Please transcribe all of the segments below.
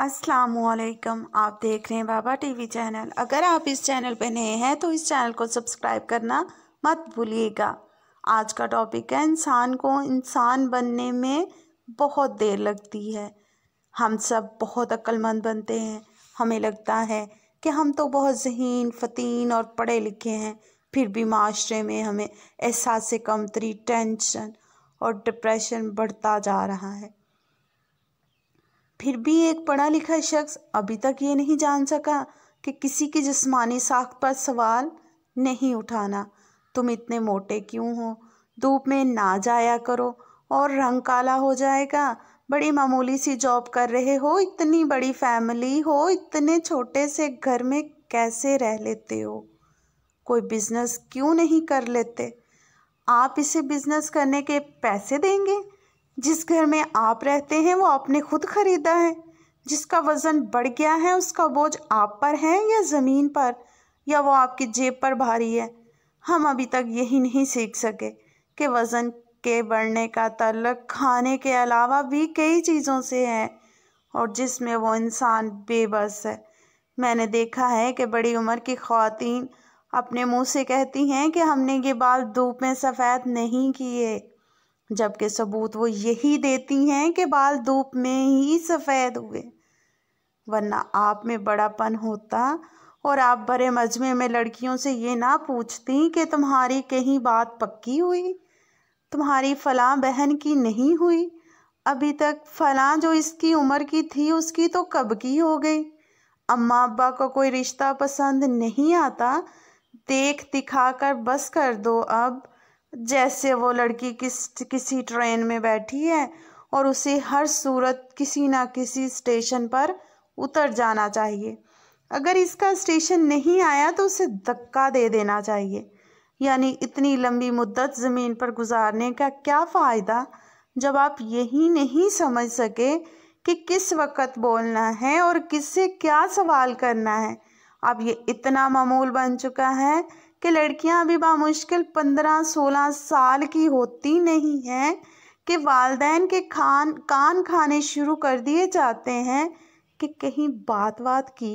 असलकम आप देख रहे हैं बाबा टीवी चैनल अगर आप इस चैनल पर नए हैं तो इस चैनल को सब्सक्राइब करना मत भूलिएगा आज का टॉपिक है इंसान को इंसान बनने में बहुत देर लगती है हम सब बहुत अक्लमंद बनते हैं हमें लगता है कि हम तो बहुत जहीन फतीन और पढ़े लिखे हैं फिर भी माशरे में हमें एहसास कमतरी टेंशन और डिप्रेशन बढ़ता जा रहा है फिर भी एक पढ़ा लिखा शख्स अभी तक ये नहीं जान सका कि किसी की जिस्मानी साख पर सवाल नहीं उठाना तुम इतने मोटे क्यों हो धूप में ना जाया करो और रंग काला हो जाएगा बड़ी मामूली सी जॉब कर रहे हो इतनी बड़ी फैमिली हो इतने छोटे से घर में कैसे रह लेते हो कोई बिजनेस क्यों नहीं कर लेते आप इसे बिजनेस करने के पैसे देंगे जिस घर में आप रहते हैं वो आपने खुद खरीदा है जिसका वज़न बढ़ गया है उसका बोझ आप पर है या ज़मीन पर या वो आपकी जेब पर भारी है हम अभी तक यही नहीं सीख सके कि वज़न के बढ़ने का तल्लक खाने के अलावा भी कई चीज़ों से है और जिसमें वो इंसान बेबस है मैंने देखा है कि बड़ी उम्र की खातन अपने मुंह से कहती हैं कि हमने ये बाल धूप में सफ़ेद नहीं किए जबकि सबूत वो यही देती हैं कि बाल धूप में ही सफ़ेद हुए वरना आप में बड़ापन होता और आप बड़े मजमे में लड़कियों से ये ना पूछती कि तुम्हारी कहीं बात पक्की हुई तुम्हारी फलां बहन की नहीं हुई अभी तक फलां जो इसकी उम्र की थी उसकी तो कब की हो गई अम्मा अब्बा को कोई रिश्ता पसंद नहीं आता देख दिखा कर बस कर दो अब जैसे वो लड़की किस किसी ट्रेन में बैठी है और उसे हर सूरत किसी ना किसी स्टेशन पर उतर जाना चाहिए अगर इसका स्टेशन नहीं आया तो उसे धक्का दे देना चाहिए यानी इतनी लंबी मुद्दत ज़मीन पर गुजारने का क्या फ़ायदा जब आप यही नहीं समझ सके कि किस वक्त बोलना है और किससे क्या सवाल करना है अब ये इतना मामूल बन चुका है कि लड़कियां अभी बामुश्किल पंद्रह सोलह साल की होती नहीं हैं कि वालदेन के खान कान खाने शुरू कर दिए जाते हैं कि कहीं बात बात की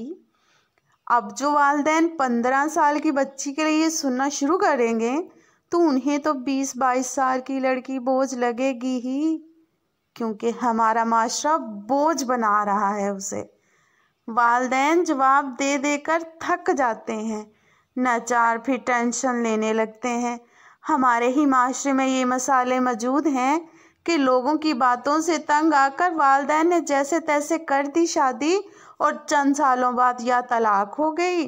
अब जो वालदेन पंद्रह साल की बच्ची के लिए सुनना शुरू करेंगे तो उन्हें तो बीस बाईस साल की लड़की बोझ लगेगी ही क्योंकि हमारा माशरा बोझ बना रहा है उसे वालदेन जवाब दे देकर थक जाते हैं नाचार फिर टेंशन लेने लगते हैं हमारे ही माशरे में ये मसाले मौजूद हैं कि लोगों की बातों से तंग आकर वालदे ने जैसे तैसे कर दी शादी और चंद सालों बाद या तलाक हो गई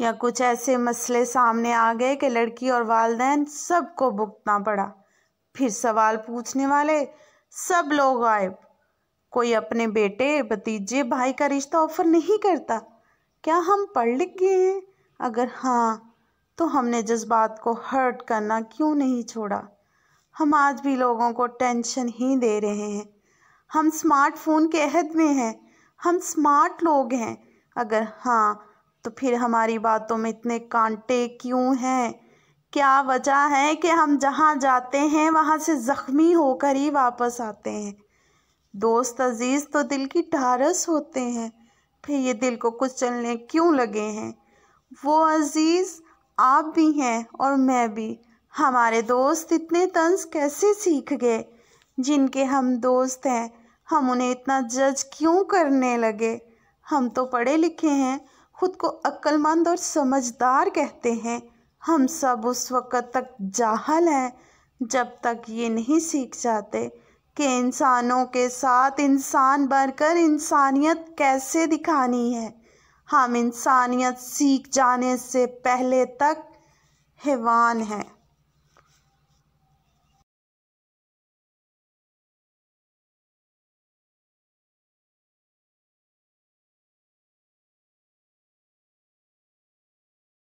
या कुछ ऐसे मसले सामने आ गए कि लड़की और वालदेन सबको भुगतना पड़ा फिर सवाल पूछने वाले सब लोग गायब कोई अपने बेटे भतीजे भाई का रिश्ता ऑफर नहीं करता क्या हम पढ़ लिख गए हैं अगर हाँ तो हमने जज्बात को हर्ट करना क्यों नहीं छोड़ा हम आज भी लोगों को टेंशन ही दे रहे हैं हम स्मार्टफोन के अहद में हैं हम स्मार्ट लोग हैं अगर हाँ तो फिर हमारी बातों में इतने कांटे क्यों हैं क्या वजह है कि हम जहाँ जाते हैं वहाँ से ज़ख्मी होकर ही वापस आते हैं दोस्त अजीज़ तो दिल की ढारस होते हैं फिर ये दिल को कुचलने क्यों लगे हैं वो अजीज़ आप भी हैं और मैं भी हमारे दोस्त इतने तंज कैसे सीख गए जिनके हम दोस्त हैं हम उन्हें इतना जज क्यों करने लगे हम तो पढ़े लिखे हैं खुद को अक्लमंद और समझदार कहते हैं हम सब उस वक़्त तक जाहल हैं जब तक ये नहीं सीख जाते कि इंसानों के साथ इंसान बनकर इंसानियत कैसे दिखानी है हम इंसानियत सीख जाने से पहले तक हैवान हैं